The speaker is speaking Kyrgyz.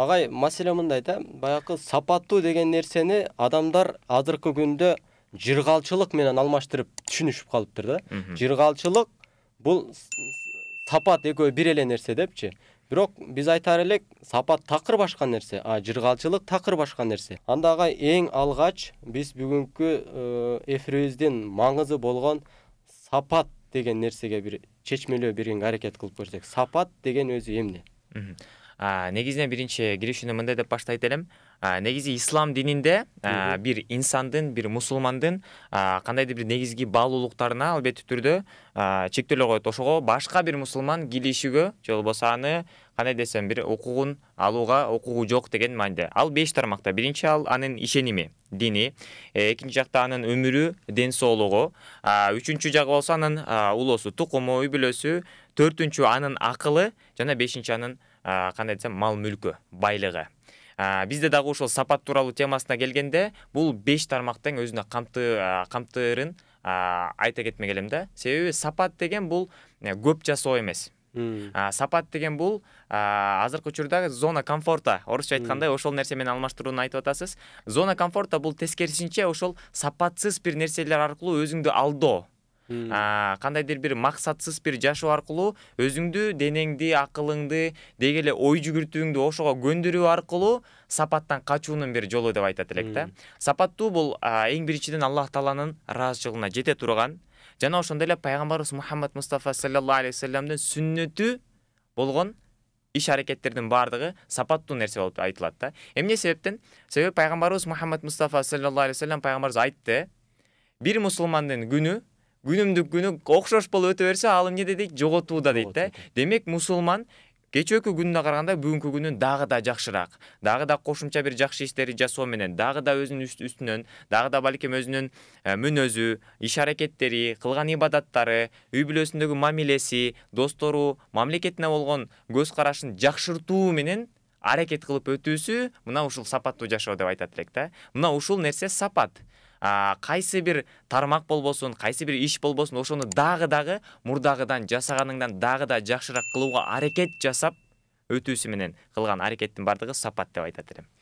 Ағай, мәселе мындай да сапатту сапаттуу деген нерсени адамдар азыркы күндө жыргалчылык менен алмаштырып түшүнүшүп калыптыр да жыргалчылык бул сапат экөө бир эле нерсе депчи бирок биз айтар элек сапат такыр башка нерсе а жыргалчылык такыр башка нерсе анда агай эң алгач биз бүгүнкү эфирибиздин маңызы болгон сапат деген нерсеге бир чечмелөө бергенге аракет кылып көрсөк сапат деген өзү эмне негизинен биринчи киришүүнү мындай деп баштайт элем негизи ислам дининде бир инсандын бир мусулмандын кандайдыр бир негизги баалуулуктарына албетте түрдө чектөөлөр коет ошого башка бир мусулман кийлишүүгө же болбосо аны кандай десем бир укугун алууга укугу жок деген мааниде ал беш тармакта биринчи ал анын ишеними дини э, экинчи жакта анын өмүрү ден соолугу үчүнчү жагы болсо анын улуусу тукуму үй бүлөсү төртүнчү анын акылы жана бешинчи анын кандай десем мал мүлкү байлыгы бизде дагы ушул сапат тууралуу темасына келгенде бул беш тармак тең өзүнө камты камтырын айта кетмек элем да себеби сапат деген бул э, көп жасоо эмес сапат деген бул азыркы учурда зона комфорта орусча айтканда ошол нерсе менен алмаштырууну айтып атасыз зона комфорта бул тескерисинче ошол сапатсыз бир нерселер аркылуу өзүңдү алдоо кандайдыр hmm. бир максатсыз бир жашоо аркылуу өзүңдү денеңди акылыңды деги эле ой жүгүртүүңдү ошого көндүрүү аркылуу сапаттан качуунун бир жолу деп айтат элек да сапаттуу бул эң биринчиден аллах тааланын ыраазычылыгына жете турган жана ошондой эле пайгамбарыбыз мухаммад мустафа саллаллаху алейхи вассаламдын сүннөтү болгон иш аракеттердин баардыгы сапаттуу нерсе болуп айтылат да эмне себептен себеби пайгамбарыбыз мухаммад мустафа саллаллаху алейхи вассалам пайгамбарыбыз айтты бир мусулмандын күнү күнүмдүк күнү окшош болуп өтө берсе ал эмнеде дейт жоготууда дейт да демек мусулман кечэки күнүнө караганда бүгүнкү күнү дагы да жакшыраак дагы да кошумча бир жакшы иштерди жасоо менен дагы да өзүнүн үстүнөн дагы да балким өзүнүн э, мүнөзү иш аракеттери кылган ибадаттары үй бүлөсүндөгү мамилеси достору мамлекетине болгон көз карашын жакшыртуу менен аракет кылып өтүүсү мына ушул сапаттуу жашоо деп айтат элек да мына ушул нерсе сапат кайсы бир тармак болбосун кайсы бир иш болбосун ошону дагы дагы мурдагыдан жасаганыңдан дагы да жакшыраак кылууга аракет жасап өтүүсү менен кылган аракеттин баардыгы сапат деп айтат элем